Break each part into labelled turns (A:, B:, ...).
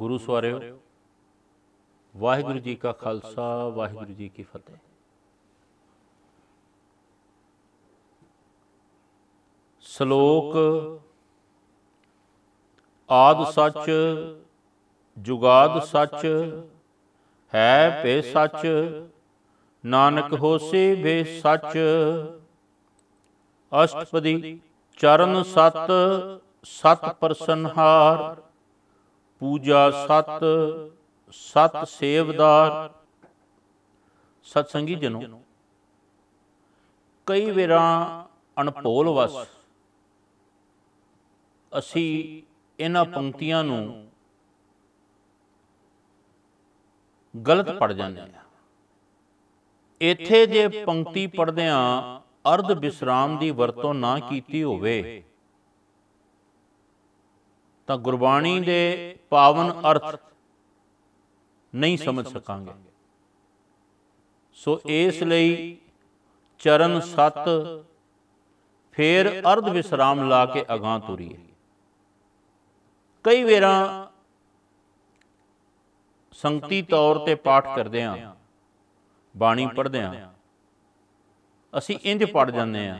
A: ਗੁਰੂ ਸਵਾਰਿਓ ਵਾਹਿਗੁਰੂ ਜੀ ਕਾ ਖਾਲਸਾ ਵਾਹਿਗੁਰੂ ਜੀ ਕੀ ਫਤਿਹ ਸ਼ਲੋਕ ਆਦ ਸੱਚ ਜੁਗਾਦ ਸੱਚ ਹੈ ਭੇ ਸੱਚ ਨਾਨਕ ਹੋਸੀ ਭੇ ਸੱਚ ਅਸ਼ਟਪਦੀ ਚਰਨ ਸਤ ਸਤ ਪਰਸਨਹਾਰ ਪੂਜਾ ਸਤ ਸਤ ਸੇਵਦਾਰ ਸਤ ਸੰਗੀ ਜਨੋ ਕਈ ਵੇਰਾਂ ਅਣਪੋਲ ਵਸ ਅਸੀਂ ਇਹਨਾਂ ਪੰਕਤੀਆਂ ਨੂੰ ਗਲਤ ਪੜ ਜਾਂਦੇ ਆ ਇੱਥੇ ਜੇ ਪੰਕਤੀ ਪੜਦੇ ਆ ਅਰਧ ਵਿਸਰਾਮ ਦੀ ਵਰਤੋਂ ਨਾ ਕੀਤੀ ਹੋਵੇ ਤਾਂ ਗੁਰਬਾਣੀ ਦੇ ਪਾਵਨ ਅਰਥ ਨਹੀਂ ਸਮਝ ਸਕਾਂਗੇ ਸੋ ਇਸ ਲਈ ਚਰਨ ਸਤ ਫੇਰ ਅਰਧ ਵਿਸਰਾਮ ਲਾ ਕੇ ਅਗਾਹ ਤੁਰੀਏ ਕਈ ਵੇਰਾਂ ਸੰਗਤੀ ਤੌਰ ਤੇ ਪਾਠ ਕਰਦੇ ਆਂ ਬਾਣੀ ਪੜ੍ਹਦੇ ਆਂ ਅਸੀਂ ਇੰਜ ਪੜ ਜਾਂਦੇ ਆਂ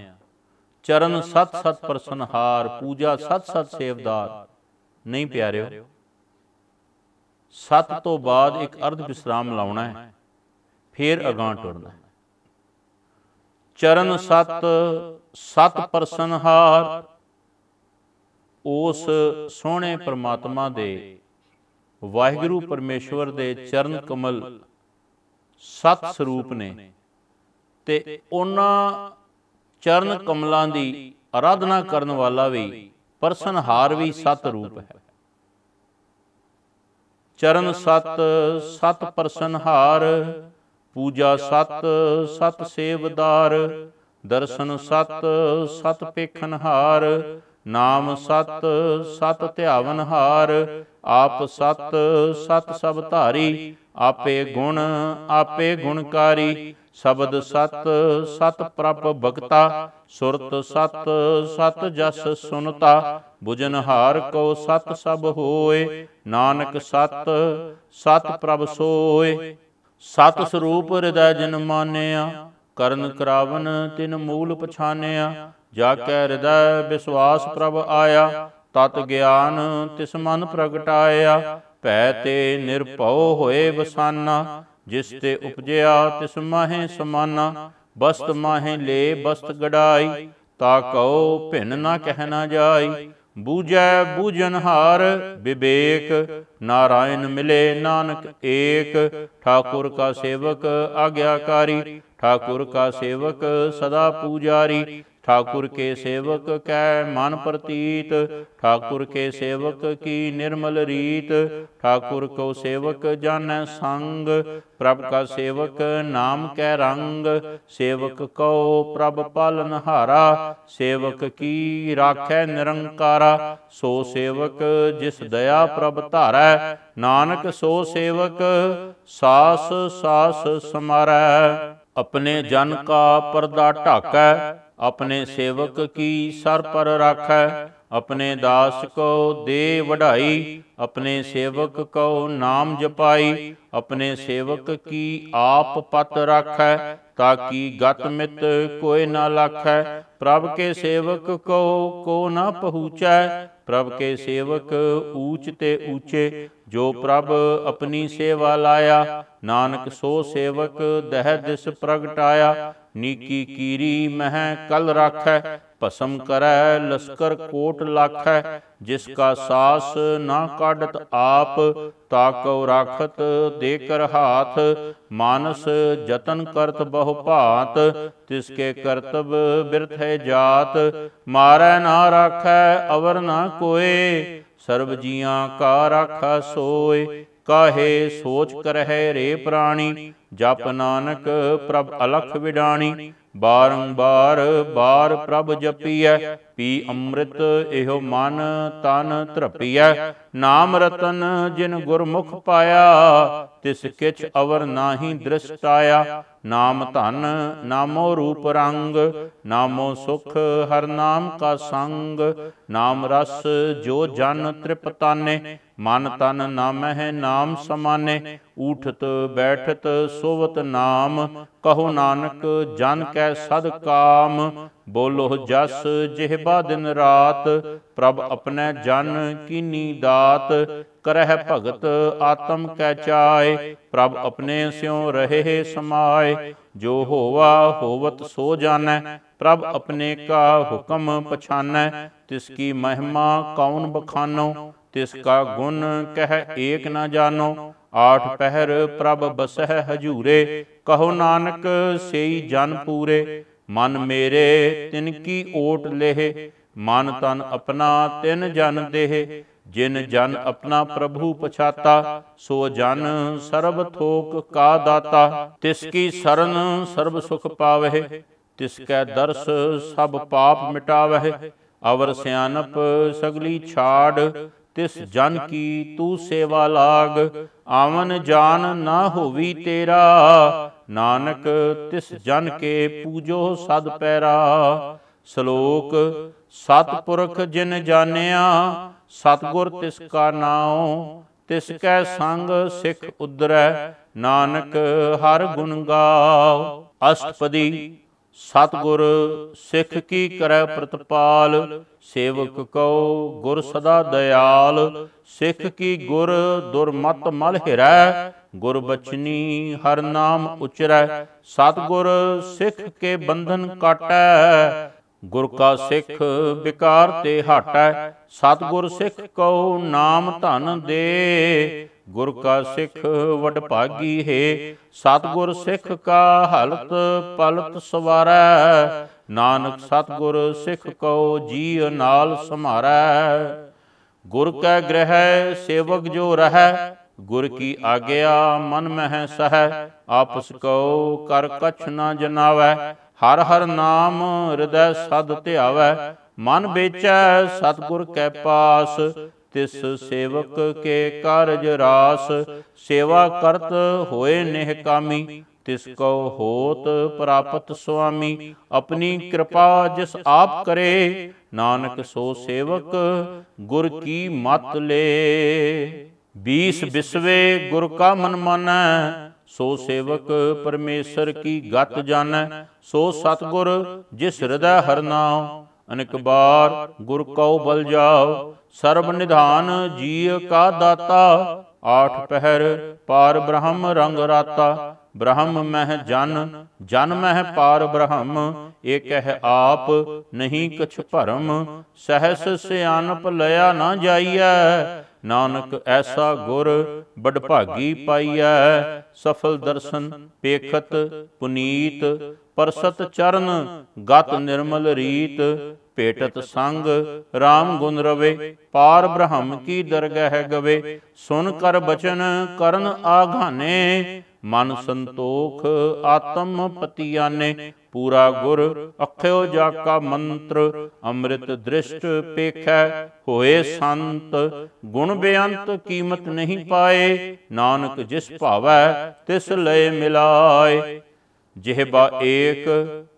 A: ਚਰਨ ਸਤ ਸਤ ਪ੍ਰਸਨਹਾਰ ਪੂਜਾ ਸਤ ਸਤ ਸੇਵਦਾਰ ਨਹੀਂ ਪਿਆਰਿਓ ਸੱਤ ਤੋਂ ਬਾਅਦ ਇੱਕ ਅਰਧ ਵਿਸਰਾਮ ਲਾਉਣਾ ਹੈ ਫਿਰ ਅਗਾਂ ਟੁਰਨਾ ਚਰਨ ਸਤ ਸਤ ਪਰਸਨਹਾਰ ਉਸ ਸੋਹਣੇ ਪ੍ਰਮਾਤਮਾ ਦੇ ਵਾਹਿਗੁਰੂ ਪਰਮੇਸ਼ਵਰ ਦੇ ਚਰਨ ਕਮਲ ਸਤ ਸਰੂਪ ਨੇ ਤੇ ਉਹਨਾਂ ਚਰਨ ਕਮਲਾਂ ਦੀ ਆਰਾਧਨਾ ਕਰਨ ਵਾਲਾ ਵੀ ਪਰ ਸੰਹਾਰ ਵੀ ਸਤ ਰੂਪ ਹੈ ਚਰਨ ਸਤ ਸਤ ਪਰਸਨਹਾਰ ਪੂਜਾ ਸਤ ਸਤ ਸੇਵਦਾਰ ਦਰਸ਼ਨ ਸਤ ਸਤ ਪੇਖਨਹਾਰ ਨਾਮ ਸਤ ਸਤ ਧਿਆਵਨਹਾਰ ਆਪ ਸਤ ਸਤ ਸਭ ਧਾਰੀ ਆਪੇ ਗੁਣ ਆਪੇ ਗੁਣਕਾਰੀ ਸ਼ਬਦ ਸਤ ਸਤ ਪ੍ਰਭ ਭਗਤਾ ਸੁਰਤ ਸਤ ਸਤ ਜਸ ਸੁਨਤਾ ਬੁਜਨ ਹਾਰ ਕੋ ਸਤ ਸਭ ਹੋਏ ਨਾਨਕ ਸਤ ਸਤ ਪ੍ਰਭ ਸੋਏ ਸਤ ਸਰੂਪ ਹਿਰਦੈ ਜਿਨ ਮਾਨਿਆ ਕਰਨ ਕਰਾਵਨ ਤਿਨ ਮੂਲ ਪਛਾਨਿਆ ਜਾ ਕੈ ਹਿਰਦੈ ਵਿਸਵਾਸ ਪ੍ਰਭ ਆਇਆ ਤਤ ਗਿਆਨ ਤਿਸ ਮਨ ਪ੍ਰਗਟਾਇਆ ਭੈ ਤੇ ਨਿਰਭਉ ਹੋਏ ਵਸਾਨਾ ਜਿਸ ਤੇ ਉਪਜਿਆ ਤਿਸ ਮਾਹੇ ਸਮਾਨਾ ਬਸਤ ਮਾਹੇ ਲੇ ਬਸਤ ਗੜਾਈ ਤਾ ਕਉ ਭਿੰਨ ਨਾ ਕਹਿ ਨਾ ਜਾਈ ਬੂਜਨ ਹਾਰ ਵਿਵੇਕ ਨਾਰਾਇਣ ਮਿਲੇ ਨਾਨਕ ਏਕ ਠਾਕੁਰ ਕਾ ਸੇਵਕ ਆਗਿਆਕਾਰੀ ਠਾਕੁਰ ਕਾ ਸੇਵਕ ਸਦਾ ਪੂਜਾਰੀ ਠਾਕੁਰ ਕੇ ਸੇਵਕ ਕੈ ਮਨ ਪ੍ਰਤੀਤ ਠਾਕੁਰ ਕੇ ਸੇਵਕ ਕੀ ਨਿਰਮਲ ਰੀਤ ਠਾਕੁਰ ਕੋ ਸੇਵਕ ਜਨ ਸੰਗ ਪ੍ਰਭ ਕਾ ਸੇਵਕ ਨਾਮ ਕੈ ਰੰਗ ਸੇਵਕ ਕਉ ਪ੍ਰਭ ਪਾਲਨ ਹਾਰਾ ਸੇਵਕ ਕੀ ਰਾਖੈ ਨਿਰੰਕਾਰਾ ਸੋ ਸੇਵਕ ਜਿਸ ਦਇਆ ਪ੍ਰਭ ਧਾਰੈ ਨਾਨਕ ਸੋ ਸੇਵਕ ਸਾਸ ਸਾਸ ਸਮਾਰੈ ਆਪਣੇ ਜਨ ਕਾ ਪਰਦਾ ਢਾਕੈ ਆਪਣੇ ਸੇਵਕ ਕੀ ਸਰ ਪਰ ਰਾਖੈ ਆਪਣੇ ਦਾਸ ਕੋ ਦੇ ਵਢਾਈ ਆਪਣੇ ਸੇਵਕ ਕੋ ਨਾਮ ਜਪਾਈ ਆਪਣੇ ਸੇਵਕ ਕੀ ਆਪ ਪਤ ਰਾਖੈ ਤਾਂ ਕੀ ਗਤ ਮਿਤ ਕੋਈ ਨਾ ਲਖੈ ਪ੍ਰਭ ਕੇ ਸੇਵਕ ਕੋ ਕੋ ਨਾ ਪਹੂਚੈ ਪ੍ਰਭ ਕੇ ਸੇਵਕ ਊਚ ਤੇ ਊਚੇ ਜੋ ਪ੍ਰਭ ਆਪਣੀ ਸੇਵਾ ਲਾਇਆ ਨਾਨਕ ਸੋ ਸੇਵਕ ਦਹਿ ਦਿਸ ਪ੍ਰਗਟਾਇਆ ਨੀਕੀ ਕੀਰੀ ਮਹਿ ਕਲ ਰਾਖੈ ਭਸਮ ਕਰੈ ਲਸਕਰ ਕੋਟ ਲੱਖੈ ਜਿਸ ਕਾ ਸਾਸ ਨਾ ਕਾਢਤ ਆਪ ਤਾ ਕਉ ਰਾਖਤ ਦੇ ਕਰ ਹਾਥ ਮਾਨਸ ਜਤਨ ਕਰਤ ਬਹੁ ਭਾਤ ਤਿਸ ਕੇ ਕਰਤਬ ਬਿਰਥੈ ਜਾਤ ਮਾਰੈ ਨਾ ਰਖੈ ਅਵਰ ਨਾ ਕੋਏ ਸਰਬ ਜੀਆਂ ਕਾ ਰਖਾ ਸੋਏ ਕਾਹੇ ਸੋਚ ਕਰਹਿ ਰੇ ਪ੍ਰਾਣੀ ਜਪ ਨਾਨਕ ਪ੍ਰਭ ਅਲਖ ਵਿਡਾਣੀ ਬਾਰੰਬਾਰ ਬਾਰ ਪ੍ਰਭ ਜਪੀਐ ਪੀ ਅੰਮ੍ਰਿਤ ਇਹੋ ਮਨ ਤਨ ਧਰਪੀਐ ਨਾਮ ਰਤਨ ਜਿਨ ਗੁਰਮੁਖ ਪਾਇਆ ਤਿਸ ਕਿਛ ਅਵਰ ਨਾਹੀ ਦ੍ਰਿਸ਼ਟ ਨਾਮ ਧਨ ਨਾਮੋ ਰੂਪ ਰੰਗ ਨਾਮੋ ਸੁਖ ਹਰ ਨਾਮ ਕਾ ਸੰਗ ਨਾਮ ਰਸ ਜੋ ਜਨ ਤ੍ਰਿਪਤਾਨੇ ਮਨ ਤਨ ਨਾਮਹਿ ਨਾਮ ਸਮਾਨੇ ਉਠਤ ਬੈਠਤ ਸੋਵਤ ਨਾਮ ਕਹੋ ਨਾਨਕ ਜਨ ਕੈ ਸਦ ਕਾਮ ਬੋਲੋ ਜਸ ਜਿਹ ਬਾ ਦਿਨ ਰਾਤ ਪ੍ਰਭ ਆਪਣੈ ਜਨ ਕੀਨੀ ਦਾਤ ਕਰਹਿ ਭਗਤ ਆਤਮ ਕੈ ਚਾਏ ਪ੍ਰਭ ਆਪਣੇ ਸਿਉ ਰਹੇ ਸਮਾਏ ਜੋ ਹੋਵਾ ਹੋਵਤ ਸੋ ਜਾਣੈ ਪ੍ਰਭ ਆਪਣੇ ਕਾ ਹੁਕਮ ਪਛਾਨੈ ਤਿਸ ਕੀ ਮਹਿਮਾ ਕੌਣ ਬਖਾਨੋ ਤਿਸ ਕਾ ਗੁਣ ਕਹਿ ਏਕ ਨਾ ਜਾਣੋ ਆਠ ਪਹਿਰ ਪ੍ਰਭ ਬਸਹਿ ਹਜੂਰੇ ਕਹੋ ਨਾਨਕ ਸਈ ਜਨ ਪੂਰੇ ਮਨ ਮੇਰੇ ਤਿਨ ਕੀ ਓਟ ਲੇਹ ਮਨ ਤਨ ਆਪਣਾ ਤਿਨ ਜਨ ਦੇਹ ਜਿਨ ਜਨ ਆਪਣਾ ਪ੍ਰਭੂ ਪਛਾਤਾ ਸੋ ਜਨ ਸਰਬ ਥੋਕ ਕਾ ਦਾਤਾ ਤਿਸ ਕੀ ਸਰਨ ਸਰਬ ਸੁਖ ਪਾਵਹਿ ਤਿਸ ਕੈ ਦਰਸ ਸਭ ਪਾਪ ਮਿਟਾਵਹਿ ਅਵਰ ਸਿਆਨਪ ਸਗਲੀ ਛਾੜ ਤਿਸ ਜਨ ਕੀ ਤੂ ਸੇਵਾ ਲਾਗ ਆਵਨ ਜਾਨ ਨਾ ਹੋਵੀ ਤੇਰਾ ਨਾਨਕ ਤਿਸ ਜਨ ਕੇ ਪੂਜੋ ਸਦ ਪੈਰਾ ਸ਼ਲੋਕ ਸਤਪੁਰਖ ਜਿਨ ਜਾਣਿਆ ਸਤਗੁਰ ਤਿਸ ਕਾ ਨਾਉ ਤਿਸ ਕੈ ਸੰਗ ਸਿਖ ਉਦਰੈ ਨਾਨਕ ਹਰ ਗੁਣ ਗਾਉ ਅਸ਼ਟਪਦੀ ਸਤਗੁਰ ਸਿੱਖ ਕੀ ਕਰੈ ਪ੍ਰਤਪਾਲ ਸੇਵਕ ਕਉ ਗੁਰ ਸਦਾ ਦਿਆਲ ਸਿੱਖ ਕੀ ਗੁਰ ਦੁਰਮਤ ਮਲ ਹਿਰੈ ਗੁਰ ਬਚਨੀ ਹਰ ਨਾਮ ਉਚਰੈ ਸਤਗੁਰ ਸਿੱਖ ਕੇ ਬੰਧਨ ਕਾਟੈ ਗੁਰ ਕਾ ਸਿੱਖ ਵਿਕਾਰ ਤੇ ਹਟੈ ਸਤਗੁਰ ਸਿੱਖ ਕਉ ਨਾਮ ਧਨ ਦੇ ਗੁਰ ਕਾ ਸਿੱਖ ਵਡਭਾਗੀ ਹੈ ਸਤਗੁਰ ਸਿੱਖ ਕਾ ਹਲਤ ਪਲਤ ਸਵਾਰੈ ਨਾਨਕ ਸਤਗੁਰ ਸਿੱਖ ਕੋ ਜੀ ਨਾਲ ਸਮਾਰੈ ਗੁਰ ਕੈ ਗ੍ਰਹਿ ਸੇਵਕ ਜੋ ਰਹੈ ਗੁਰ ਕੀ ਆਗਿਆ ਮਨ ਮਹਿ ਸਹਿ ਆਪਸ ਕਉ ਕਰ ਕਛ ਨਾ ਜਨਾਵੈ ਹਰ ਹਰ ਨਾਮ ਹਿਰਦੈ ਸਦ ਧਿਆਵੈ ਮਨ ਵਿੱਚ ਸਤਗੁਰ ਕੈ ਪਾਸ ਤਿਸ ਸੇਵਕ ਕੇ ਕਾਰਜ ਰਾਸ ਸੇਵਾ ਕਰਤ ਹੋਏ ਨਿਹਕਾਮੀ ਤਿਸ ਕੋ ਹੋਤ ਪ੍ਰਾਪਤ ਸੁਆਮੀ ਆਪਣੀ ਕਿਰਪਾ ਜਿਸ ਆਪ ਕਰੇ ਨਾਨਕ ਸੋ ਸੇਵਕ ਗੁਰ ਕੀ ਮਤ ਲੇ 20 ਬਿਸਵੇ ਗੁਰ ਕਾ ਮਨ ਮਾਨੈ ਸੋ ਸੇਵਕ ਪਰਮੇਸ਼ਰ ਕੀ ਗਤ ਜਾਣੈ ਸੋ ਸਤਗੁਰ ਜਿਸ ਹਿਰਦੈ ਹਰਨਾਉ ਅਨੇਕ ਬਾਰ ਗੁਰ ਕਉ ਬਲ ਜਾਓ ਸਰਬ ਨਿਧਾਨ ਜੀ ਕਾ ਦਾਤਾ ਆਠ ਪਹਿਰ ਪਾਰ ਬ੍ਰਹਮ ਰੰਗ ਰਾਤਾ ਬ੍ਰਹਮ ਮਹਿ ਜਨ ਜਨ ਮਹਿ ਪਾਰ ਬ੍ਰਹਮ ਕਹਿ ਆਪ ਨਹੀਂ ਕਛ ਭਰਮ ਸਹਸ ਸਿਆਨਪ ਲਿਆ ਨਾ ਜਾਈਐ ਨਾਨਕ ਐਸਾ ਗੁਰ ਬਡਭਾਗੀ ਪਾਈਐ ਸਫਲ ਦਰਸ਼ਨ ਪੇਖਤ ਪੁਨੀਤ ਪਰਸਤ ਚਰਨ ਗਤ ਨਿਰਮਲ ਰੀਤ ਪੇਟਤ ਸੰਗ RAM ਗੁਣ ਰਵੇ ਪਾਰ ਬ੍ਰਹਮ ਕੀ ਦਰਗਹਿ ਗਵੇ ਸੁਨ ਕਰ ਬਚਨ ਕਰਨ ਆਗਾਨੇ ਮਨ ਸੰਤੋਖ ਆਤਮ ਪਤਿਆਨੇ ਪੂਰਾ ਗੁਰ ਅਖਿਓ ਜਾ ਕਾ ਮੰਤਰ ਅੰਮ੍ਰਿਤ ਦ੍ਰਿਸ਼ਟ ਪੇਖੈ ਹੋਏ ਸੰਤ ਗੁਣ ਬੇਅੰਤ ਕੀਮਤ ਨਹੀਂ ਪਾਏ ਨਾਨਕ ਜਿਸ ਭਾਵੈ ਤਿਸ ਲਏ ਮਿਲਾਏ ਜਿਹਬਾ ਏਕ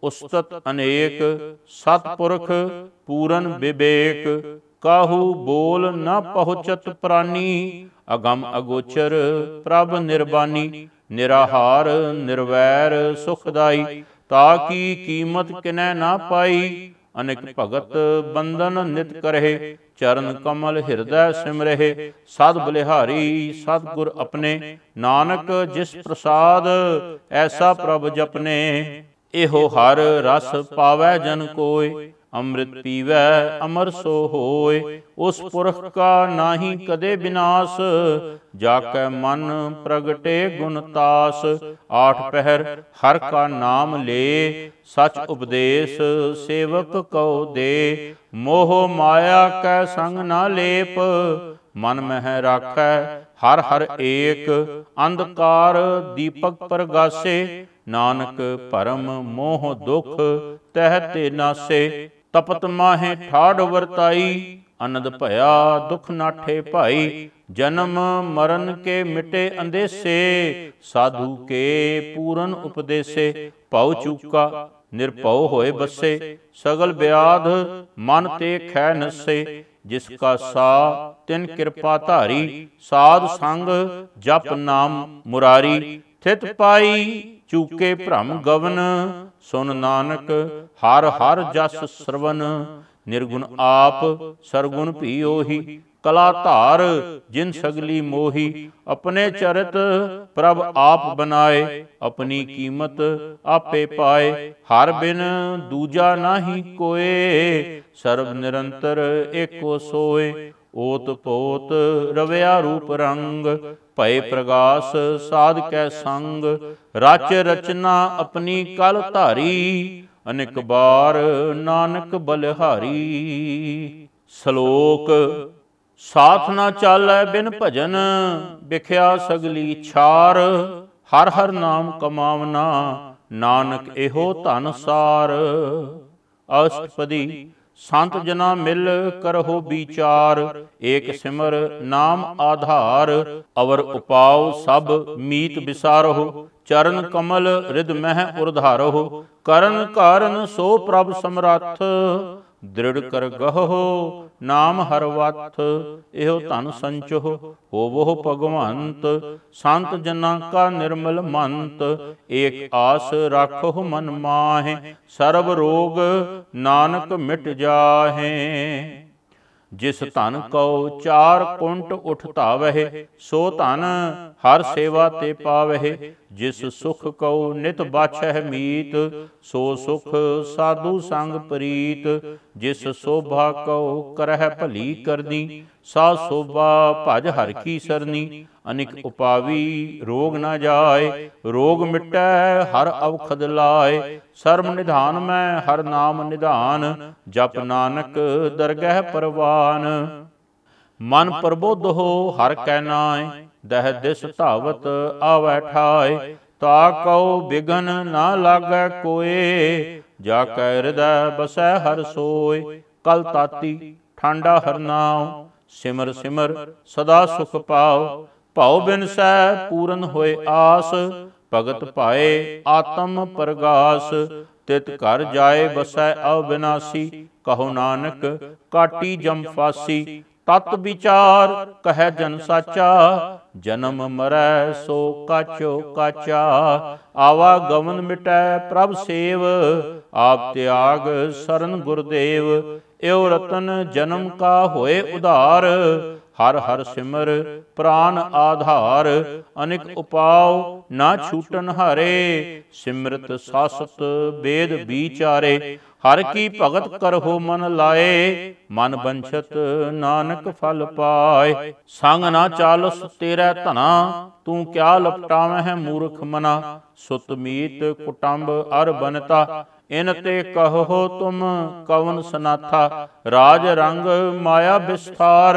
A: ਉਸਤਤ ਅਨੇਕ ਸਤਪੁਰਖ ਪੂਰਨ ਵਿਵੇਕ ਕਾਹੂ ਬੋਲ ਨ ਪਹੁੰਚਤ ਪ੍ਰਾਨੀ ਅਗੰਮ ਅਗੋਚਰ ਪ੍ਰਭ ਨਿਰਬਾਨੀ ਨਿਰਾਹਾਰ ਨਿਰਵੈਰ ਸੁਖਦਾਈ ਤਾ ਕੀ ਕੀਮਤ ਕਿਨੈ ਨਾ ਪਾਈ ਅਨੇਕ ਭਗਤ ਬੰਦਨ ਨਿਤ ਕਰਹਿ ਚਰਨ ਕਮਲ ਹਿਰਦੈ ਸਿਮਰਹਿ ਸਦ ਬਲਿਹਾਰੀ ਸਤ ਗੁਰ ਆਪਣੇ ਨਾਨਕ ਜਿਸ ਪ੍ਰਸਾਦ ਐਸਾ ਪ੍ਰਭ ਜਪਨੇ ਇਹੋ ਹਰ ਰਸ ਪਾਵੈ ਜਨ ਕੋਇ ਅੰਮ੍ਰਿਤ ਪੀਵੈ ਅਮਰ ਸੋ ਹੋਇ ਉਸ ਪੁਰਖ ਕਾ ਨਾਹੀ ਕਦੇ ਬినాਸ਼ ਜਾ ਕੈ ਮਨ ਪ੍ਰਗਟੇ ਗੁਣ ਤਾਸ ਆਠ ਪਹਿਰ ਹਰ ਕਾ ਨਾਮ ਲੇ ਸਚ ਉਪਦੇਸ਼ ਸੇਵਕ ਕਉ ਦੇ ਮੋਹ ਮਾਇਆ ਕੈ ਸੰਗ ਨਾ ਲੇਪ ਮਨ ਮਹਿ ਰਾਖੈ ਹਰ ਹਰ ਏਕ ਅੰਧਕਾਰ ਦੀਪਕ ਪ੍ਰਗਾਸੇ ਨਾਨਕ ਭਰਮ ਮੋਹ ਦੁਖ ਤਹਿ ਤੇ ਨਾਸੇ ਤਪਤ ਮਾਹੇ ਠਾੜ ਵਰਤਾਈ ਅਨੰਦ ਭਇਆ ਦੁਖ ਨਾਠੇ ਭਾਈ ਜਨਮ ਮਰਨ ਕੇ ਮਿਟੇ ਅੰਦੇਸੇ ਸਾਧੂ ਕੇ ਪੂਰਨ ਉਪਦੇਸੇ ਭਉ ਚੂਕਾ ਨਿਰਭਉ ਹੋਏ ਬਸੇ ਸਗਲ ਬਿਆਧ ਮਨ ਤੇ ਖੈ ਨਸੇ ਜਿਸ ਕਾ ਸਾ ਤਿਨ ਕਿਰਪਾ ਧਾਰੀ ਸਾਧ ਸੰਗ ਜਪ ਨਾਮ ਮੁਰਾਰੀ ਥਿਤ ਪਾਈ ਚੂਕੇ ਭ੍ਰਮ ਗਵਨ ਸੁਨ ਨਾਨਕ ਹਰ ਹਰ ਜਸ ਸਰਵਨ ਨਿਰਗੁਣ ਆਪ ਸਰਗੁਣ ਭੀ ਓਹੀ ਕਲਾ ਧਾਰ ਜਿਨ ਸਗਲੀ ਮੋਹੀ ਆਪਣੇ ਚਰਿਤ ਪ੍ਰਭ ਆਪ ਬਣਾਏ ਆਪਣੀ ਕੀਮਤ ਆਪੇ ਪਾਏ ਹਰ ਬਿਨ ਦੂਜਾ ਨਹੀਂ ਕੋਏ ਸਰਬ ਨਿਰੰਤਰ ਏਕੋ ਸੋਏ ਓਤ ਪੋਤ ਰਵਿਆ ਰੂਪ ਰੰਗ ਭਏ ਪ੍ਰਗਾਸ ਸਾਧਕੈ ਸੰਗ ਰਚ ਰਚਨਾ ਆਪਣੀ ਕਲ ਧਾਰੀ ਅਨੇਕ ਬਾਰ ਨਾਨਕ ਬਲਿਹਾਰੀ ਸ਼ਲੋਕ ਸਾਥ ਨਾ ਚਾਲੈ ਬਿਨ ਭਜਨ ਵਿਖਿਆ ਸਗਲੀ ਛਾਰ ਹਰ ਹਰ ਨਾਮ ਕਮਾਵਨਾ ਨਾਨਕ ਇਹੋ ਧਨ ਸਾਰ ਅਸ਼ਟਪਦੀ ਸੰਤ ਜਨਾ ਮਿਲ ਕਰਹੁ ਵਿਚਾਰ ਏਕ ਸਿਮਰ ਨਾਮ ਆਧਾਰ ਅਵਰ ਉਪਾਉ ਸਭ ਮੀਤ ਵਿਸਾਰਹੁ ਚਰਨ ਕਮਲ ਰਿਦ ਮਹਿ ਉਰਧਾਰਹੁ ਕਰਨ ਕਾਰਨ ਸੋ ਪ੍ਰਭ ਸਮਰੱਥ ਦ੍ਰਿੜ ਕਰ ਗਹੋ ਨਾਮ ਹਰ ਵਥ ਇਹੋ ਧਨ ਸੰਚੋ ਹੋਵੋ ਭਗਵੰਤ ਸੰਤ ਜਨਾਂ ਕਾ ਨਿਰਮਲ ਮੰਤ ਏਕ ਆਸ ਰੱਖੋ ਮਨ ਮਾਹੇ ਸਰਬ ਰੋਗ ਨਾਨਕ ਮਿਟ ਜਾਹੇ ਜਿਸ ਧਨ ਕਉ ਚਾਰ ਕੁੰਟ ਉਠਤਾ ਵਹਿ ਸੋ ਧਨ ਹਰ ਸੇਵਾ ਤੇ ਪਾਵਹਿ ਜਿਸ ਸੁਖ ਕਉ ਨਿਤ ਬਾਛਹਿ ਮੀਤ ਸੋ ਸੁਖ ਸਾਧੂ ਸੰਗ ਪ੍ਰੀਤ ਜਿਸ ਸੋਭਾ ਕਉ ਕਰਹਿ ਭਲੀ ਕਰਨੀ ਸਾ ਸੋਭਾ ਭਜ ਹਰ ਕੀ ਸਰਨੀ ਅਨਿਕ ਉਪਾਵੀ ਰੋਗ ਨਾ ਜਾਏ ਰੋਗ ਮਿਟੈ ਹਰ ਅਵਖਦ ਲਾਏ ਸਰਮ ਨਿਧਾਨ ਮੈਂ ਹਰ ਨਾਮ ਨਿਧਾਨ ਜਪ ਨਾਨਕ ਦਰਗਹਿ ਪਰਵਾਨ ਮਨ ਪ੍ਰਬੋਧ ਹੋ ਹਰ ਕੈ ਨਾਏ ਦਹ ਦਿਸ ਧਾਵਤ ਆਵੈ ਠਾਏ ਤਾ ਕਉ ਬਿਗਨ ਨਾ ਲਾਗੈ ਕੋਏ ਜਾ ਕੈ ਹਿਰਦੈ ਬਸੈ ਹਰ ਸੋਏ ਕਲ ਤਾਤੀ ਠਾਂਡਾ ਹਰਨਾਉ ਸਿਮਰ ਸਿਮਰ ਸਦਾ ਸੁਖ ਪਾਉ ਭਉ ਬਿਨਸੈ ਪੂਰਨ ਹੋਏ ਆਸ ਭਗਤ ਪਾਏ ਆਤਮ ਪ੍ਰਗਾਸ ਤਿਤ ਕਰ ਜਾਏ ਬਸੈ ਅਬਿਨਾਸੀ ਕਹੋ ਨਾਨਕ ਕਾਟੀ ਜਮ ਫਾਸੀ ਤਤ ਵਿਚਾਰ ਕਹੈ ਜਨ ਸਾਚਾ ਜਨਮ ਮਰੈ ਸੋ ਕਾਚੋ ਕਾਚਾ ਆਵਾ ਗਵਨ ਮਿਟੈ ਪ੍ਰਭ ਸੇਵ ਆਪ ਤਿਆਗ ਸਰਨ ਗੁਰਦੇਵ ਇਉ ਰਤਨ ਜਨਮ ਕਾ ਹੋਏ ਉਧਾਰ ਹਰ ਹਰ ਸਿਮਰ ਪ੍ਰਾਨ ਆਧਾਰ ਅਨਿਕ ਉਪਾਉ ਨਾ ਛੂਟਨ ਹਾਰੇ ਸਿਮਰਤ ਸਾਸਤ ਬੇਦ ਵਿਚਾਰੇ ਹਰ ਕੀ ਭਗਤ ਕਰਹੁ ਮਨ ਲਾਏ ਮਨ ਬੰਛਤ ਨਾਨਕ ਫਲ ਪਾਏ ਸੰਗ ਨਾ ਸੁ ਤੇਰਾ ਧਨਾ ਤੂੰ ਕਿਆ ਹੈ ਮੂਰਖ ਮਨਾ ਸੁਤ ਮੀਤ ਕੁਟੰਬ ਅਰ ਬਨਤਾ ਇਨ ਤੇ ਕਹੋ ਤੁਮ ਕਵਨ ਸਨਾਥਾ ਰਾਜ ਰੰਗ ਮਾਇਆ ਵਿਸਥਾਰ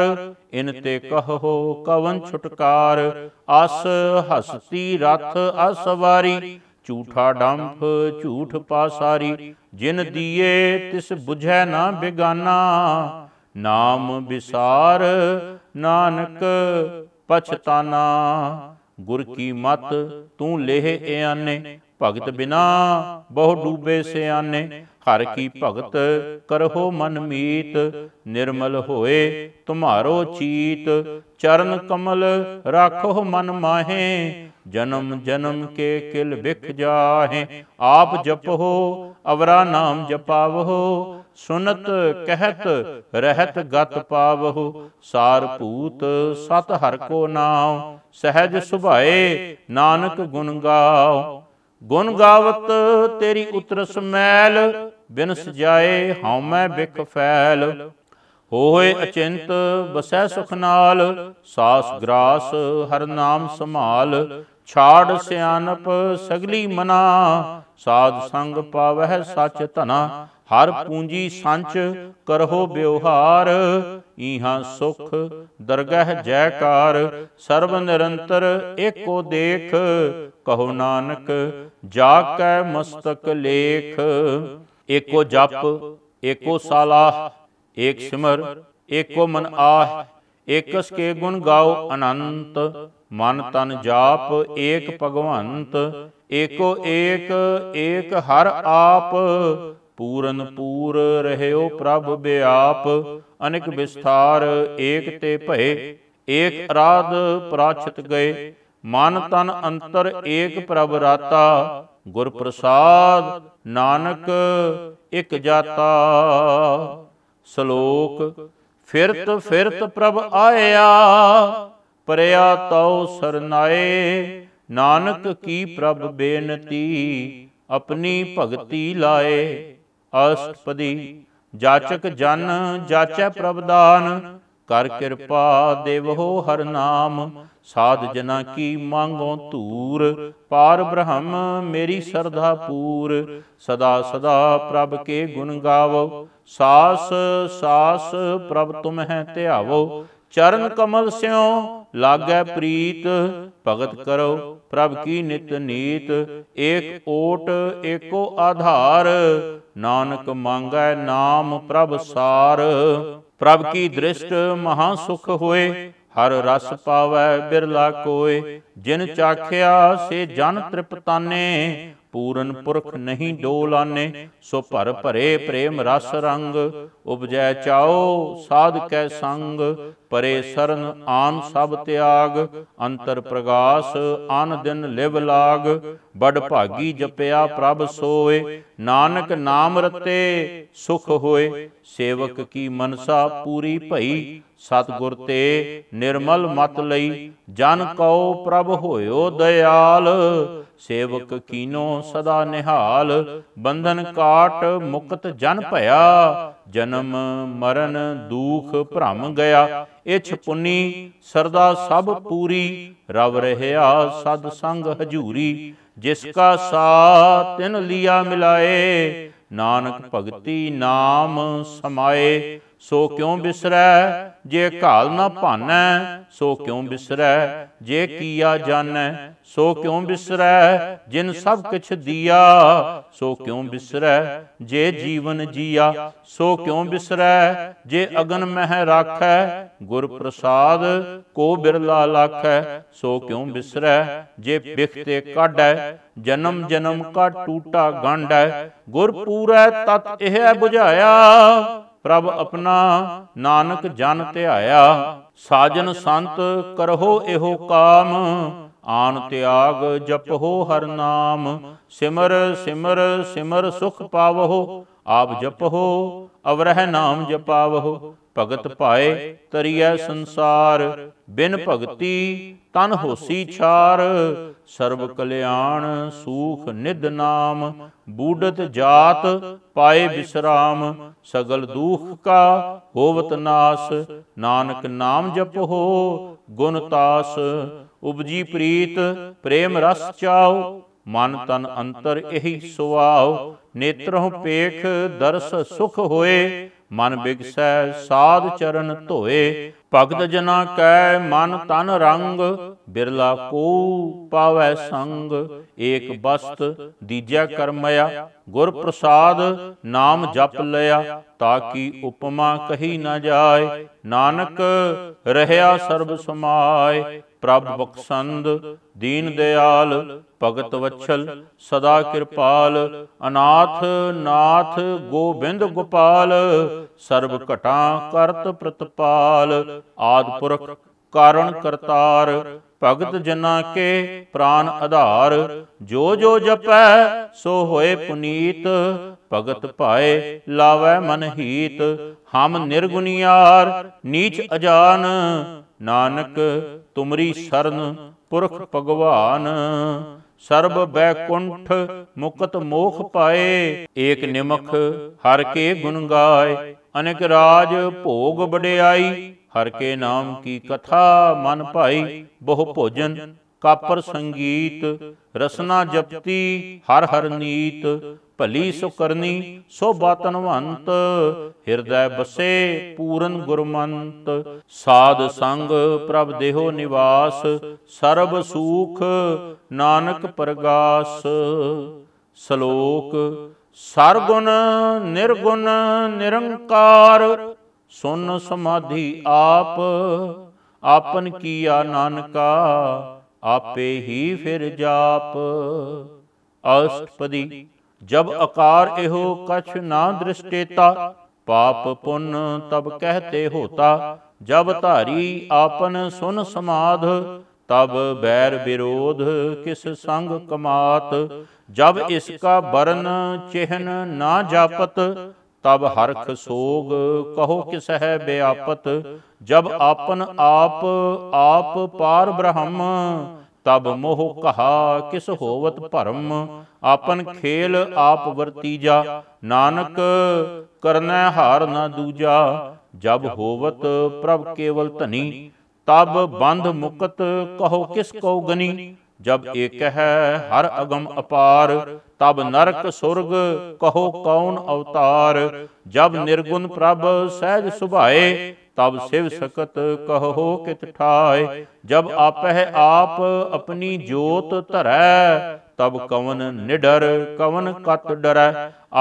A: ਇਨ ਤੇ ਕਹੋ ਕਵਨ ਛੁਟਕਾਰ ਅਸ ਹਸਤੀ ਰਥ ਅਸਵਾਰੀ ਝੂਠਾ ਡੰਫ ਝੂਠ ਪਾਸਾਰੀ ਜਿਨ ਦੀਏ ਤਿਸ 부ਝੈ ਨਾ ਬਿਗਾਨਾ ਨਾਮ ਵਿਸਾਰ ਨਾਨਕ ਪਛਤਾਨਾ ਗੁਰ ਕੀ ਮਤ ਤੂੰ ਲੇਹ ਇਆਨੇ ਭਗਤ ਬਿਨਾ ਬਹੁ ਡੂਬੇ ਸਿਆਨੇ ਹਰ ਕੀ ਭਗਤ ਕਰਹੋ ਮਨ ਮੀਤ ਨਿਰਮਲ ਹੋਏ ਤੁਮਾਰੋ ਚੀਤ ਚਰਨ ਕਮਲ ਰੱਖੋ ਮਨ ਮਾਹੇ ਜਨਮ ਜਨਮ ਕੇ ਕਿਲ ਵਿਖ ਜਾਹੇ ਆਪ ਜਪੋ ਅਵਰਾ ਨਾਮ ਜਪਾਵੋ ਸੁਨਤ ਕਹਿਤ ਰਹਿਤ ਗਤ ਪਾਵਹੁ ਸਾਰ ਭੂਤ ਸਤ ਹਰ ਕੋ ਨਾਮ ਸਹਿਜ ਸੁਭਾਏ ਨਾਨਕ ਗੁਣ ਗਾਓ ਗੁਣ ਗਾਵਤ ਤੇਰੀ ਉਤਰ ਸਮੈਲ ਜਾਏ ਹਉ ਹਉਮੈ ਬਿਖ ਫੈਲ ਹੋਏ ਅਚਿੰਤ ਬਸੈ ਸੁਖ ਨਾਲ ਸਾਸ ਗ੍ਰਾਸ ਹਰ ਨਾਮ ਸੰਭਾਲ ਛਾੜ ਸਿਆਨਪ ਸਗਲੀ ਮਨਾ ਸਾਧ ਸੰਗ ਪਾਵਹਿ ਸਚ ਧਨਾ ਹਰ ਪੂੰਜੀ ਸੰਚ ਕਰਹੁ ਬਿਵਹਾਰ ਈਹਾਂ ਸੁਖ ਦਰਗਹਿ ਜੈਕਾਰ ਸਰਬ ਨਿਰੰਤਰ ਏਕੋ ਦੇਖ ਕਹੋ ਨਾਨਕ ਜਾ ਕੈ ਮਸਤਕ ਲੇਖ ਏਕੋ ਜਪ ਏਕੋ ਸਾਲਾ ਏਕ ਸਿਮਰ ਏਕੋ ਮਨ ਆਹ ਏਕਸ ਕੇ ਗੁਣ ਗਾਓ ਅਨੰਤ ਮਨ ਤਨ ਜਾਪ ਏਕ ਭਗਵੰਤ ਏਕੋ ਏਕ ਏਕ ਹਰ ਆਪ ਪੂਰਨ ਪੂਰ ਰਹਿਓ ਪ੍ਰਭ ਬਿਆਪ ਅਨੇਕ ਵਿਸਥਾਰ ਏਕ ਤੇ ਭਏ ਏਕ ਅਰਾਧ ਪ੍ਰਾਛਤ ਗਏ ਮਨ ਤਨ ਅੰਤਰ ਏਕ ਪ੍ਰਭ ਰਾਤਾ ਗੁਰ ਪ੍ਰਸਾਦ ਨਾਨਕ ਇਕ ਜਾਤਾ ਸ਼ਲੋਕ ਫਿਰਤ ਫਿਰਤ ਪ੍ਰਭ ਆਇਆ ਪਰਿਆ ਤਉ ਸਰਨਾਏ ਨਾਨਕ ਕੀ ਪ੍ਰਭ ਬੇਨਤੀ ਆਪਣੀ ਭਗਤੀ ਲਾਏ ਅਸ਼ਟਪਦੀ ਜਾਚਕ ਜਨ ਜਾਚੈ ਪ੍ਰਭ ਦਾਨ ਕਰ ਕਿਰਪਾ ਦੇਵੋ ਹਰ ਨਾਮ ਸਾਧ ਜਨਾ ਕੀ ਮੰਗੋ ਧੂਰ ਪਾਰ ਬ੍ਰਹਮ ਮੇਰੀ ਸਰਧਾ ਪੂਰ ਸਦਾ ਸਦਾ ਪ੍ਰਭ ਕੇ ਗੁਣ ਗਾਵੋ ਸਾਸ ਸਾਸ ਪ੍ਰਭ ਤੁਮ ਹੈ ਧਿਆਵੋ ਚਰਨ ਕਮਲ ਸਿਓ ਲਾਗੈ ਪ੍ਰੀਤ ਭਗਤ ਕਰੋ ਪ੍ਰਭ ਕੀ ਨਿਤ ਨੀਤ ਏਕ ਓਟ ਏਕੋ ਆਧਾਰ ਨਾਨਕ ਮੰਗੈ ਨਾਮ ਪ੍ਰਭ ਸਾਰ ਪ੍ਰਭ ਕੀ ਦ੍ਰਿਸ਼ਟ ਮਹਾ ਸੁਖ ਹੋਏ ਹਰ ਰਸ ਪਾਵੈ ਬਿਰਲਾ ਕੋਏ ਜਿਨ ਚਾਖਿਆ ਸੇ ਜਨ ਤ੍ਰਿਪਤਾਨੇ ਪੂਰਨ ਪੁਰਖ ਨਹੀਂ ਡੋਲਾਨੇ ਸੋ ਭਰ ਭਰੇ ਪ੍ਰੇਮ ਰਸ ਰੰਗ ਉਪਜੈ ਚਾਓ ਸਾਧ ਕੈ ਸੰਗ ਪਰੇ ਸਰਨ ਆਨ ਸਭ ਤਿਆਗ ਅੰਤਰ ਪ੍ਰਗਾਸ ਆਨ ਦਿਨ ਲਿਵ ਲਾਗ ਬੜ ਭਾਗੀ ਜਪਿਆ ਪ੍ਰਭ ਸੋਏ ਨਾਨਕ ਨਾਮ ਰਤੇ ਸੁਖ ਹੋਏ ਸੇਵਕ ਕੀ ਮਨਸਾ ਪੂਰੀ ਭਈ ਸਤਗੁਰ ਤੇ ਨਿਰਮਲ ਮਤ ਲਈ ਜਨ ਕਉ ਪ੍ਰਭ ਹੋਇਓ ਦਇਆਲ ਸੇਵਕ ਕੀਨੋ ਸਦਾ ਨਿਹਾਲ ਬੰਧਨ ਕਾਟ ਮੁਕਤ ਜਨ ਭਇਆ ਜਨਮ ਮਰਨ ਦੁਖ ਭ੍ਰਮ ਗਿਆ ਇਛ ਪੁੰਨੀ ਸਰਦਾ ਸਭ ਪੂਰੀ ਰਵ ਰਹਿਆ ਸਦ ਸੰਗ ਹਜੂਰੀ ਜਿਸ ਕਾ ਸਾ ਤਿਨ ਲਿਆ ਮਿਲਾਏ ਨਾਨਕ ਭਗਤੀ ਨਾਮ ਸਮਾਏ ਸੋ ਕਿਉਂ ਬਿਸਰੈ ਜੇ ਘਾਲ ਨਾ ਭਾਨੈ ਸੋ ਕਿਉਂ ਬਿਸਰੈ ਜੇ ਕੀਆ ਜਾਣੈ ਸੋ ਕਿਉਂ ਬਿਸਰੈ ਜਿਨ ਸਭ ਕੁਛ ਦੀਆ ਸੋ ਕਿਉਂ ਬਿਸਰੈ ਜੇ ਜੀਵਨ ਜੀਆ ਸੋ ਕਿਉਂ ਬਿਸਰੈ ਜੇ ਅਗਨ ਮਹਿ ਰਾਖੈ ਗੁਰ ਪ੍ਰਸਾਦ ਕੋ ਬਿਰਲਾ ਲਖੈ ਸੋ ਕਿਉਂ ਬਿਸਰੈ ਜੇ ਬਿਖਤੇ ਕਾਢੈ ਜਨਮ ਜਨਮ ਕਾ ਟੂਟਾ ਗੰਢ ਹੈ ਗੁਰ ਪੂਰੈ ਤਤ ਇਹ ਬੁਝਾਇਆ ਪ੍ਰਭ ਆਪਣਾ ਨਾਨਕ ਜਨ ਧਿਆਇਆ ਸਾਜਨ ਸੰਤ ਕਰਹੁ ਇਹੋ ਕਾਮ ਆਨ ਤਿਆਗ ਜਪਹੁ ਹਰ ਨਾਮ ਸਿਮਰ ਸਿਮਰ ਸਿਮਰ ਸੁਖ ਪਾਵਹੁ ਆਪ ਜਪਹੁ ਅਵਰਹਿ ਨਾਮ ਜਪਾਵਹੁ ਭਗਤ ਪਾਏ ਤਰੀਐ ਸੰਸਾਰ ਬਿਨ ਭਗਤੀ ਤਨ ਹੋਸੀ ਛਾਰ ਸਰਬ ਕਲਿਆਣ ਸੂਖ ਨਿਦ ਨਾਮ ਬੂਡਤ ਜਾਤ ਪਾਏ ਬਿਸਰਾਮ ਸਗਲ ਦੂਖ ਕਾ ਹੋਵਤ ਨਾਸ ਨਾਨਕ ਨਾਮ ਜਪੋ ਗੁਣ ਤਾਸ ਉਪਜੀ ਪ੍ਰੀਤ ਪ੍ਰੇਮ ਰਸ ਚਾਓ ਮਨ ਤਨ ਅੰਤਰ ਇਹੀ ਸੁਆਉ ਨੇਤਰੋਂ ਪੇਖ ਦਰਸ ਸੁਖ ਹੋਏ ਮਨ ਬਿਗਸੈ ਸਾਧ ਚਰਨ ਧੋਏ ਭਗਤ ਜਨਾ ਕੈ ਮਨ ਤਨ ਰੰਗ ਬਿਰਲਾ ਕੋ ਪਾਵੈ ਸੰਗ ਏਕ ਬਸਤ ਦੀਜੈ ਕਰਮਇਆ ਗੁਰ ਪ੍ਰਸਾਦ ਨਾਮ ਜਪ ਲਿਆ ਤਾਂ ਕੀ ਉਪਮਾ ਕਹੀ ਨਾ ਜਾਏ ਨਾਨਕ ਰਹਿਆ ਸਰਬ ਸਮਾਏ ਪ੍ਰਭ ਬਖਸ਼ੰਦ ਦੀਨ ਦਿਆਲ ਭਗਤ ਵਛਲ ਸਦਾ ਕਿਰਪਾਲ ਅਨਾਥ ਨਾਥ ਗੋਬਿੰਦ ਗੋਪਾਲ ਸਰਬ ਘਟਾਂ ਕਰਤ ਪ੍ਰਤਪਾਲ ਆਦ ਪੁਰਖ ਕਾਰਣ ਕਰਤਾਰ ਭਗਤ ਜਨਾਂ ਕੇ ਪ੍ਰਾਨ ਆਧਾਰ ਜੋ ਜੋ ਜਪੈ ਸੋ ਹੋਏ ਪੁਨੀਤ ਭਗਤ ਭਾਏ ਲਾਵੇ ਮਨ ਹੀਤ ਹਮ ਨਿਰਗੁਨੀਆਰ ਨੀਚ ਅਜਾਨ ਨਾਨਕ ਤੁਮਰੀ ਸ਼ਰਨ ਪੁਰਖ ਭਗਵਾਨ ਸਰਬ ਬੈਕੁੰਠ ਮੁਕਤ ਮੋਖ ਪਾਏ ਏਕ ਨਿਮਖ ਹਰ ਕੇ ਗੁਣ ਗਾਏ ਅਨੇਕ ਰਾਜ ਭੋਗ ਵਡਿਆਈ ਹਰ ਕੇ ਨਾਮ ਕੀ ਕਥਾ ਮਨ ਭਾਈ ਬਹੁ ਭੋਜਨ ਕਾਪਰ ਸੰਗੀਤ ਰਸਨਾ ਜਪਤੀ ਹਰ ਹਰ ਨੀਤ ਭਲੀ ਸੁ ਕਰਨੀ ਸੋਭਾ ਤਨਵੰਤ ਹਿਰਦੈ ਬਸੇ ਪੂਰਨ ਗੁਰਮੰਤ ਸਾਧ ਸੰਗ ਪ੍ਰਭ ਦੇਹੋ ਨਿਵਾਸ ਸਰਬ ਸੂਖ ਨਾਨਕ ਪ੍ਰਗਾਸ ਸ਼ਲੋਕ ਸਰਗੁਣ ਨਿਰਗੁਣ ਨਿਰੰਕਾਰ ਸੁਨ ਸਮਾਧੀ ਆਪ ਆਪਨ ਕੀਆ ਨਾਨਕਾ ਆਪੇ ਹੀ ਫਿਰ ਜਾਪ ਅਸ਼ਟਪਦੀ ਜਬ ਆਕਾਰ ਇਹੋ ਕਛ ਨਾ ਦ੍ਰਿਸ਼ਟੇਤਾ ਪਾਪ ਪੁੰਨ ਤਬ ਕਹਤੇ ਹੋਤਾ ਜਬ ਧਾਰੀ ਆਪਨ ਸੁਨ ਸਮਾਧ ਤਬ ਬੈਰ ਵਿਰੋਧ ਕਿਸ ਸੰਗ ਕਮਾਤ ਜਬ ਇਸ ਕਾ ਬਰਨ ਚਿਹਨ ਨਾ ਜਾਪਤ ਤਬ ਹਰਖ ਸੋਗ ਕਹੋ ਕਿਸ ਹੈ ਬਿਆਪਤ ਜਬ ਆਪਨ ਆਪ ਆਪ ਪਾਰ ਬ੍ਰਹਮ ਤਬ ਮੋਹ ਕਹਾ ਕਿਸ ਹੋਵਤ ਭਰਮ ਆਪਨ ਖੇਲ ਆਪ ਵਰਤੀਜਾ ਨਾਨਕ ਕਰਨੈ ਹਾਰ ਨਾ ਦੂਜਾ ਜਬ ਹੋਵਤ ਪ੍ਰਭ ਕੇਵਲ ਧਨੀ ਤਬ ਬੰਧ ਮੁਕਤ ਕਹੋ ਕਿਸ ਕਉ ਗਨੀ ਜਬ ਏਕ ਹੈ ਹਰ ਅਗਮ ਅਪਾਰ ਤਬ ਨਰਕ ਸੁਰਗ ਕਹੋ ਕੌਣ ਅਵਤਾਰ ਜਬ ਨਿਰਗੁਣ ਪ੍ਰਭ ਸਹਿਜ ਸੁਭਾਏ ਤਬ ਸਿਵ ਸਕਤ ਕਹੋ ਕਿਤ ਠਾਏ ਜਬ ਆਪਹਿ ਆਪ ਆਪਣੀ ਜੋਤ ਧਰੈ ਤਬ ਕਵਨ ਨਿਡਰ ਕਵਨ ਕਤ ਡਰੈ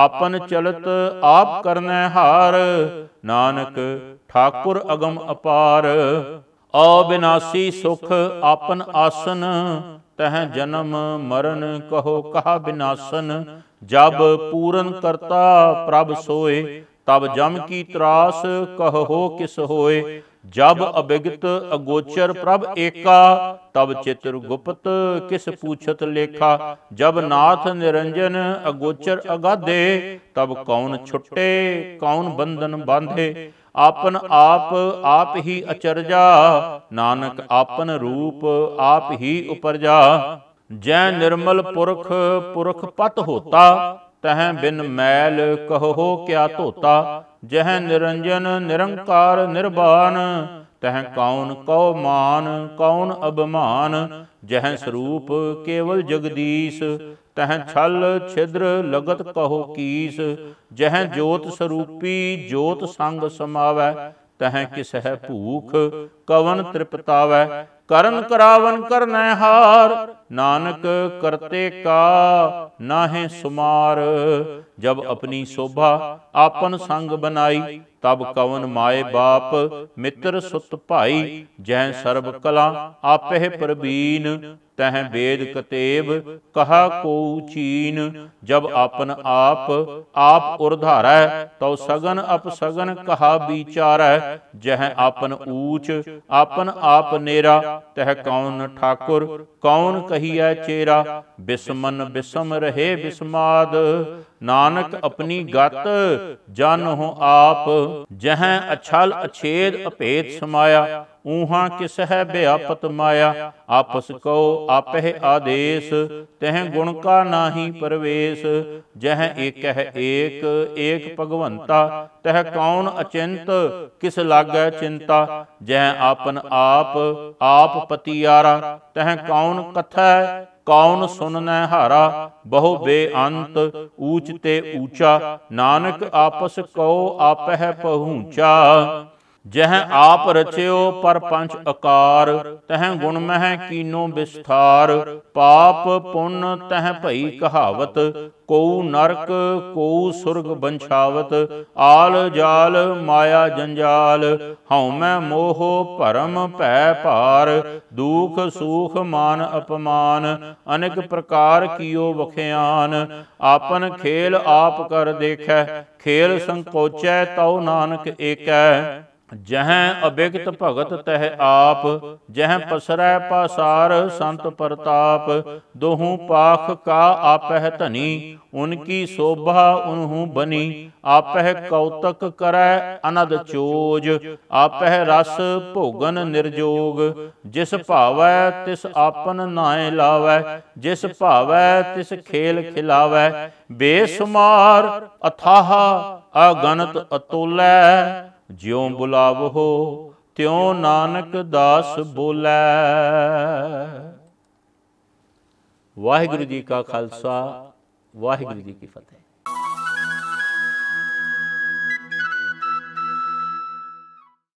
A: ਆਪਨ ਚਲਤ ਆਪ ਕਰਨੈ ਹਾਰ ਨਾਨਕ ਠਾਕੁਰ ਅਗਮ ਅਪਾਰ ਅਬਿਨਾਸੀ ਸੁਖ ਆਪਨ ਆਸਨ ਤਹ ਜਨਮ ਮਰਨ ਕਹੋ ਕਹਾ ਬਿਨਾਸਨ ਜਬ ਪੂਰਨ ਕਰਤਾ ਪ੍ਰਭ ਸੋਏ ਤਬ ਜਮ ਕੀ ਤਰਾਸ ਕਹੋ ਕਿਸ ਹੋਏ ਜਬ ਅਬਿਗਤ ਅਗੋਚਰ ਪ੍ਰਭ ਏਕਾ ਤਬ ਚਿਤਰ ਗੁਪਤ ਕਿਸ ਪੂਛਤ ਲੇਖਾ ਜਬ ਨਾਥ ਨਿਰੰਜਨ ਅਗੋਚਰ ਅਗਾਧੇ ਤਬ ਕੌਣ ਛੁੱਟੇ ਕੌਣ ਬੰਧਨ ਬਾਂਧੇ ਆਪਨ ਆਪ ਆਪ ਹੀ ਅਚਰਜਾ ਨਾਨਕ ਆਪਨ ਰੂਪ ਆਪ ਹੀ ਉਪਰਜਾ ਜੈ ਨਿਰਮਲ ਪੁਰਖ ਪੁਰਖ ਪਤ ਹੋਤਾ ਤਹ ਬਿਨ ਮੈਲ ਕਹੋ ਕਿਆ ਧੋਤਾ ਜਹ ਨਿਰੰਜਨ ਨਿਰੰਕਾਰ ਨਿਰਬਾਨ ਤਹ ਕੌਣ ਕਉ ਮਾਨ ਕੌਣ ਅਬਮਾਨ ਜਹ ਸਰੂਪ ਕੇਵਲ ਜਗਦੀਸ਼ ਤਹ ਛਲ ਛਿਦਰ ਲਗਤ ਕਹੋ ਕੀਸ ਜਹ ਜੋਤ ਸਰੂਪੀ ਜੋਤ ਸੰਗ ਸਮਾਵੈ ਤਹ ਕਿਸ ਹੈ ਭੂਖ ਕਵਨ ਤ੍ਰਿਪਤਾਵੈ ਕਰਨ ਕਰਾਵਨ ਕਰਨੈ ਹਾਰ ਨਾਨਕ ਕਰਤੇ ਕਾ ਨਾਹੇ ਸੁਮਾਰ ਜਬ ਆਪਣੀ ਸੋਭਾ ਆਪਨ ਸੰਗ ਬਨਾਈ ਤਬ ਕਵਨ ਮਾਏ ਬਾਪ ਮਿੱਤਰ ਸੁਤ ਭਾਈ ਜਹ ਸਰਬ ਕਲਾ ਆਪਹਿ ਪ੍ਰਬੀਨ ਤਹ ਬੇਦ ਕਤੇਬ ਕਹਾ ਕੋ ਚੀਨ ਜਬ ਆਪਨ ਆਪ ਆਪ ਉਰਧਾਰੈ ਤਉ ਸਗਨ ਅਪ ਸਗਨ ਕਹਾ ਵਿਚਾਰੈ ਜਹ ਆਪਨ ਊਚ ਆਪਨ ਆਪ ਨੇਰਾ ਤਹ ਕੌਣ ਠਾਕੁਰ ਕੌਣ ਕਹੀਐ ਚੇਰਾ ਬਿਸਮਨ ਬਿਸਮ ਰਹੇ ਬਿਸਮਾਦ ਨਾਨਕ ਆਪਣੀ ਗਤ ਜਨ ਹੋ ਆਪ ਜਹਾਂ ਅਛਲ ਅਛੇਦ ਅਪੇਤ ਸਮਾਇਆ ਊਹਾਂ ਹੈ ਬਿਆਪਤ ਮਾਇਆ ਆਪਸ ਕੋ ਆਪਹਿ ਆਦੇਸ਼ ਤਹਿ ਗੁਣ ਕਾ ਨਾਹੀ ਪਰਵੇਸ਼ ਜਹ ਏਕ ਹੈ ਏਕ ਏਕ ਭਗਵੰਤਾ ਤਹਿ ਕੌਣ ਅਚਿੰਤ ਕਿਸ ਲਾਗੈ ਚਿੰਤਾ ਜਹ ਆਪਨ ਆਪ ਆਪ ਪਤੀਆਰਾ ਤਹਿ ਕੌਣ ਕਥੈ ਕੌਣ ਸੁਨਨੈ ਹਾਰਾ ਬਹੁ ਬੇਅੰਤ ਊਚ ਤੇ ਊਚਾ ਨਾਨਕ ਆਪਸ ਕਉ ਆਪਹਿ ਪਹੁੰਚਾ ਜਹ ਆਪ ਰਚਿਓ ਪਰ ਪੰਜ ਆਕਾਰ ਤਹ ਗੁਣ ਮਹਿ ਕੀਨੋ ਵਿਸਥਾਰ ਪਾਪ ਪੁੰਨ ਤਹ ਭਈ ਕਹਾਵਤ ਕੋਉ ਨਰਕ ਕੋਉ ਸੁਰਗ ਬੰਛਾਵਤ ਆਲ ਜਾਲ ਮਾਇਆ ਜੰਜਾਲ ਹਉ ਮੈਂ ਮੋਹ ਭਰਮ ਭੈ ਭਾਰ ਦੁਖ ਸੁਖ ਮਾਨ ਅਪਮਾਨ ਅਨੇਕ ਪ੍ਰਕਾਰ ਕੀਓ ਵਖਿਆਨ ਆਪਨ ਖੇਲ ਆਪ ਕਰ ਦੇਖੈ ਖੇਲ ਸੰਕੋਚੈ ਤਉ ਨਾਨਕ ਏਕੈ ਜਹਾਂ ਅਬਿਗਤ ਭਗਤ ਤਹਿ ਆਪ ਜਹਾਂ ਪਸਰੈ ਪਾਸਾਰ ਸੰਤ ਪ੍ਰਤਾਪ ਦੋਹੂ ਪਾਖ ਕਾ ਆਪਹਿ ਧਨੀ ਉਨਕੀ ਸੋਭਾ ਉਨਹੂ ਬਨੀ ਆਪਹਿ ਕੌਤਕ ਕਰੈ ਅਨਦ ਚੋਜ ਆਪਹਿ ਰਸ ਭੋਗਨ ਨਿਰਜੋਗ ਜਿਸ ਭਾਵੈ ਤਿਸ ਆਪਨ ਨਾਏ ਲਾਵੈ ਜਿਸ ਭਾਵੈ ਤਿਸ ਖੇਲ ਖਿਲਾਵੈ ਬੇਸੁਮਾਰ ਅਥਾਹ ਅਗਣਤ ਅਤੋਲੈ ਜਿਉ ਬੁਲਾਵੋ ਤਿਉ ਨਾਨਕ ਦਾਸ ਬੋਲੇ ਵਾਹਿਗੁਰੂ ਜੀ ਕਾ ਖਾਲਸਾ ਵਾਹਿਗੁਰੂ ਜੀ ਕੀ ਫਤਿਹ